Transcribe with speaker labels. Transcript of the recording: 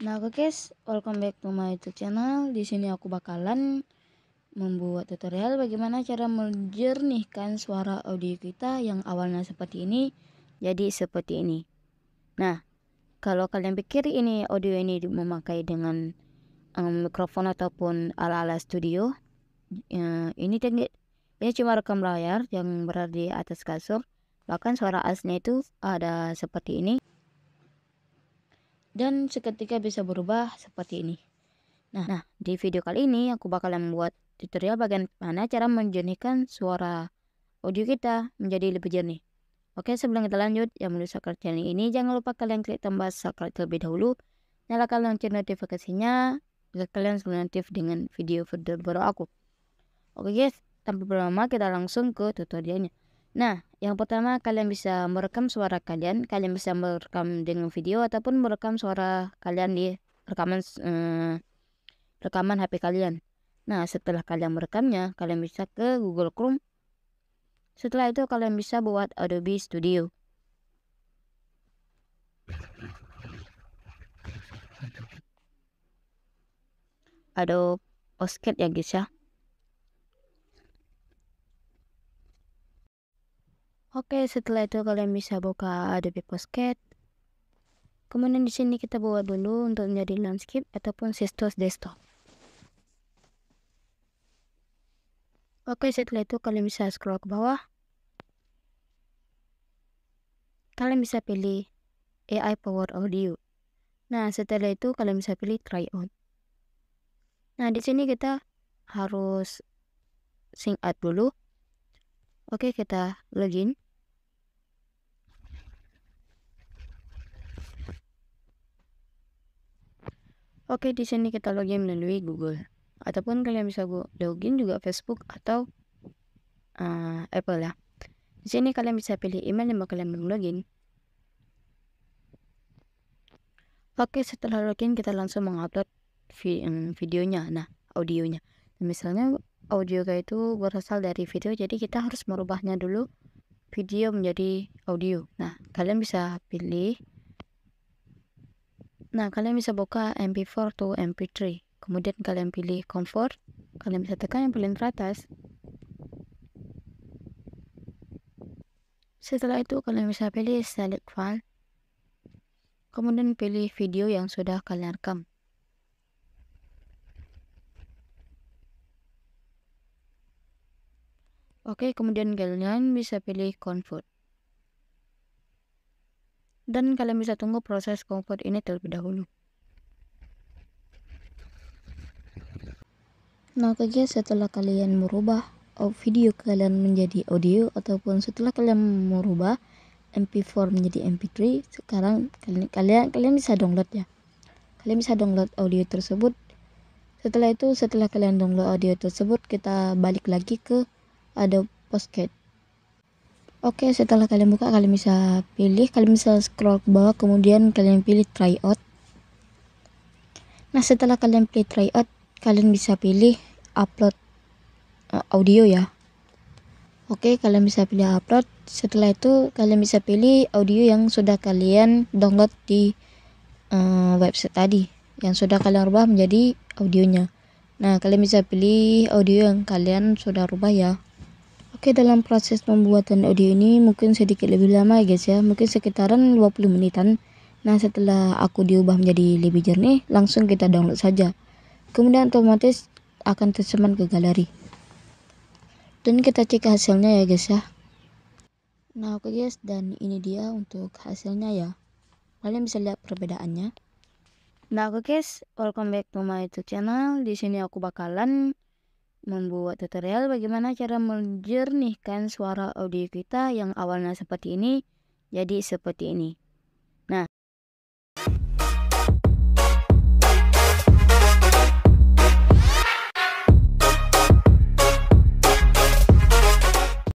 Speaker 1: Nah, oke guys, welcome back to my YouTube channel. Di sini aku bakalan membuat tutorial bagaimana cara menjernihkan suara audio kita yang awalnya seperti ini jadi seperti ini. Nah, kalau kalian pikir ini audio ini memakai dengan um, mikrofon ataupun ala-ala studio, ya, ini teknik ini cuma rekam layar yang berada di atas kasur. Bahkan suara aslinya itu ada seperti ini dan seketika bisa berubah seperti ini. Nah, nah di video kali ini aku bakal membuat tutorial bagaimana cara menjernihkan suara audio kita menjadi lebih jernih. Oke, sebelum kita lanjut, yang menulis channel ini jangan lupa kalian klik tombol subscribe terlebih dahulu. Nyalakan lonceng notifikasinya agar kalian selalu notif dengan video video baru aku. Oke guys, tanpa berlama lama kita langsung ke tutorialnya. Nah, yang pertama kalian bisa merekam suara kalian, kalian bisa merekam dengan video ataupun merekam suara kalian di rekaman eh, rekaman HP kalian. Nah, setelah kalian merekamnya, kalian bisa ke Google Chrome. Setelah itu kalian bisa buat Adobe Studio. Adobe Osket ya guys ya. Oke, setelah itu kalian bisa buka Adobe Postcard. Kemudian di sini kita buat dulu untuk menjadi landscape ataupun situs desktop. Oke, setelah itu kalian bisa scroll ke bawah. Kalian bisa pilih AI Power Audio. Nah, setelah itu kalian bisa pilih try on. Nah, di sini kita harus sync out dulu Oke, kita login. Oke, di sini kita login melalui Google. Ataupun kalian bisa login juga Facebook atau uh, Apple ya. Di sini kalian bisa pilih email yang mau kalian login. Oke, setelah login kita langsung mengupload vi mm, videonya, nah audionya. Nah, misalnya audio itu berasal dari video jadi kita harus merubahnya dulu video menjadi audio nah kalian bisa pilih nah kalian bisa buka mp4 to mp3 kemudian kalian pilih comfort kalian bisa tekan yang paling teratas setelah itu kalian bisa pilih select file kemudian pilih video yang sudah kalian rekam Oke, kemudian kalian bisa pilih convert. Dan kalian bisa tunggu proses convert ini terlebih dahulu. Nah, oke guys, setelah kalian merubah video kalian menjadi audio ataupun setelah kalian merubah MP4 menjadi MP3, sekarang kalian kalian, kalian bisa download ya. Kalian bisa download audio tersebut. Setelah itu, setelah kalian download audio tersebut, kita balik lagi ke ada postcard Oke, setelah kalian buka, kalian bisa pilih, kalian bisa scroll ke bawah, kemudian kalian pilih try out. Nah, setelah kalian pilih out kalian bisa pilih upload uh, audio ya. Oke, kalian bisa pilih upload. Setelah itu, kalian bisa pilih audio yang sudah kalian download di uh, website tadi, yang sudah kalian rubah menjadi audionya. Nah, kalian bisa pilih audio yang kalian sudah rubah ya. Oke dalam proses pembuatan audio ini mungkin sedikit lebih lama ya guys ya Mungkin sekitaran 20 menitan Nah setelah aku diubah menjadi lebih jernih langsung kita download saja Kemudian otomatis akan tersimpan ke galeri Dan kita cek hasilnya ya guys ya Nah oke guys dan ini dia untuk hasilnya ya Kalian bisa lihat perbedaannya Nah oke guys welcome back to my youtube channel di sini aku bakalan membuat tutorial bagaimana cara menjernihkan suara audio kita yang awalnya seperti ini jadi seperti ini. Nah,